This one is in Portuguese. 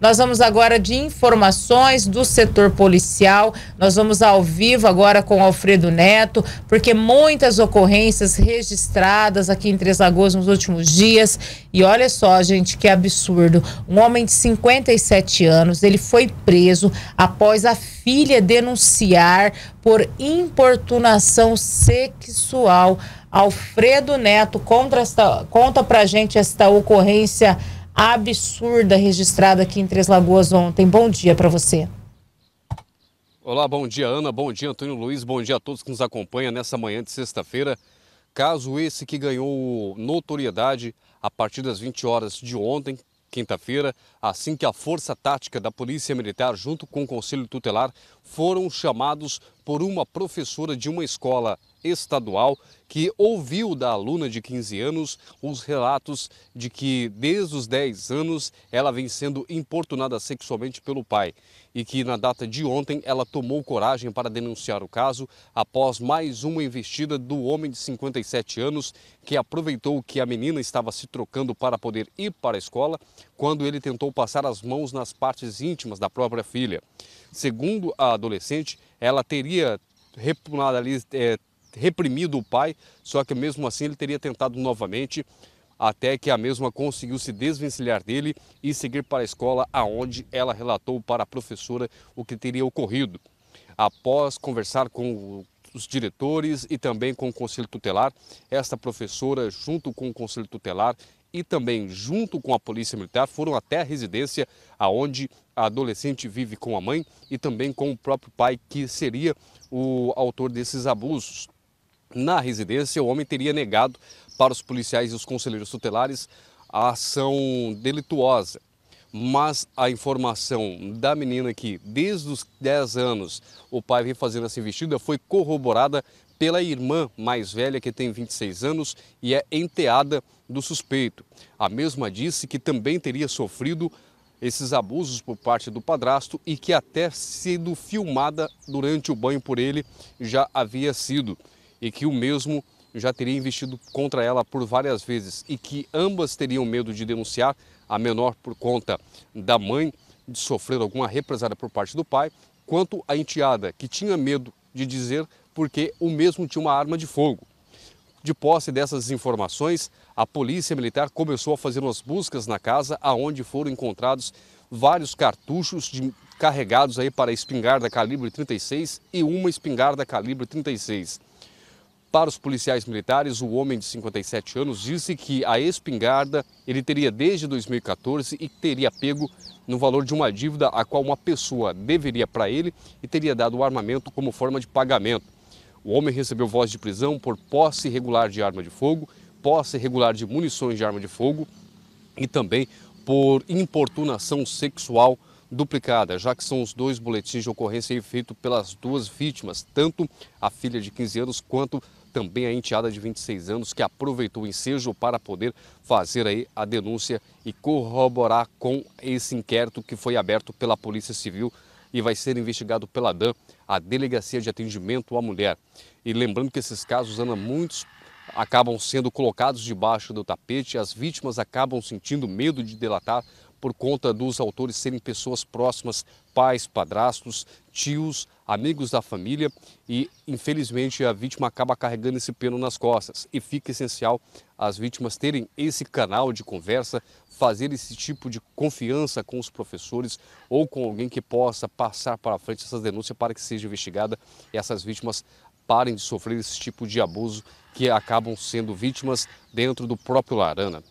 Nós vamos agora de informações do setor policial. Nós vamos ao vivo agora com Alfredo Neto, porque muitas ocorrências registradas aqui em Três Lagoas nos últimos dias. E olha só, gente, que absurdo. Um homem de 57 anos, ele foi preso após a filha denunciar por importunação sexual. Alfredo Neto conta, esta, conta pra gente esta ocorrência absurda registrada aqui em Três Lagoas ontem. Bom dia para você. Olá, bom dia Ana, bom dia Antônio Luiz, bom dia a todos que nos acompanham nessa manhã de sexta-feira. Caso esse que ganhou notoriedade a partir das 20 horas de ontem, quinta-feira, assim que a Força Tática da Polícia Militar, junto com o Conselho Tutelar, foram chamados por uma professora de uma escola estadual que ouviu da aluna de 15 anos os relatos de que desde os 10 anos ela vem sendo importunada sexualmente pelo pai e que na data de ontem ela tomou coragem para denunciar o caso após mais uma investida do homem de 57 anos que aproveitou que a menina estava se trocando para poder ir para a escola quando ele tentou passar as mãos nas partes íntimas da própria filha. Segundo a adolescente, ela teria repugnado ali é, reprimido o pai, só que mesmo assim ele teria tentado novamente, até que a mesma conseguiu se desvencilhar dele e seguir para a escola, aonde ela relatou para a professora o que teria ocorrido. Após conversar com os diretores e também com o conselho tutelar, esta professora, junto com o conselho tutelar, e também junto com a Polícia Militar foram até a residência aonde a adolescente vive com a mãe e também com o próprio pai que seria o autor desses abusos. Na residência, o homem teria negado para os policiais e os conselheiros tutelares a ação delituosa. Mas a informação da menina que, desde os 10 anos, o pai vem fazendo essa investida foi corroborada pela irmã mais velha, que tem 26 anos e é enteada do suspeito. A mesma disse que também teria sofrido esses abusos por parte do padrasto e que até sido filmada durante o banho por ele já havia sido e que o mesmo já teria investido contra ela por várias vezes e que ambas teriam medo de denunciar, a menor por conta da mãe de sofrer alguma represália por parte do pai, quanto a enteada, que tinha medo de dizer porque o mesmo tinha uma arma de fogo. De posse dessas informações, a polícia militar começou a fazer umas buscas na casa, aonde foram encontrados vários cartuchos de, carregados aí para espingarda calibre 36 e uma espingarda calibre 36. Para os policiais militares, o homem de 57 anos disse que a espingarda ele teria desde 2014 e teria pego no valor de uma dívida a qual uma pessoa deveria para ele e teria dado o armamento como forma de pagamento. O homem recebeu voz de prisão por posse irregular de arma de fogo, posse irregular de munições de arma de fogo e também por importunação sexual duplicada, já que são os dois boletins de ocorrência feitos pelas duas vítimas, tanto a filha de 15 anos quanto também a enteada de 26 anos que aproveitou o ensejo para poder fazer aí a denúncia e corroborar com esse inquérito que foi aberto pela Polícia Civil e vai ser investigado pela DAM, a Delegacia de Atendimento à Mulher. E lembrando que esses casos, Ana, muitos acabam sendo colocados debaixo do tapete, as vítimas acabam sentindo medo de delatar por conta dos autores serem pessoas próximas, pais, padrastos, tios, amigos da família e, infelizmente, a vítima acaba carregando esse peno nas costas. E fica essencial as vítimas terem esse canal de conversa, fazer esse tipo de confiança com os professores ou com alguém que possa passar para frente essas denúncias para que seja investigada e essas vítimas parem de sofrer esse tipo de abuso que acabam sendo vítimas dentro do próprio Larana.